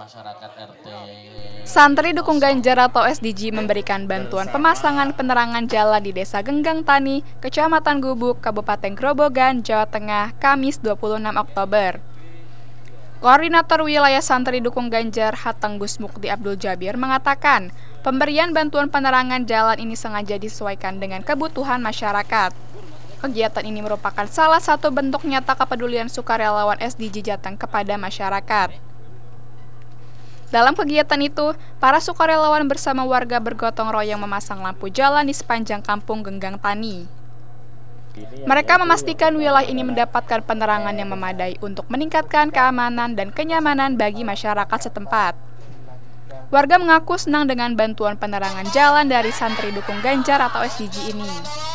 masyarakat RT. Santri dukung Ganjar atau SDG memberikan bantuan pemasangan penerangan jalan di Desa Genggang Tani, Kecamatan Gubuk, Kabupaten Grobogan, Jawa Tengah, Kamis 26 Oktober. Koordinator Wilayah Santri Dukung Ganjar Hatang Gus Mukti Abdul Jabir mengatakan, pemberian bantuan penerangan jalan ini sengaja disesuaikan dengan kebutuhan masyarakat. Kegiatan ini merupakan salah satu bentuk nyata kepedulian sukarelawan SDG Jateng kepada masyarakat. Dalam kegiatan itu, para sukarelawan bersama warga bergotong royong memasang lampu jalan di sepanjang kampung Genggang Tani. Mereka memastikan wilayah ini mendapatkan penerangan yang memadai untuk meningkatkan keamanan dan kenyamanan bagi masyarakat setempat. Warga mengaku senang dengan bantuan penerangan jalan dari santri dukung Ganjar atau SDG ini.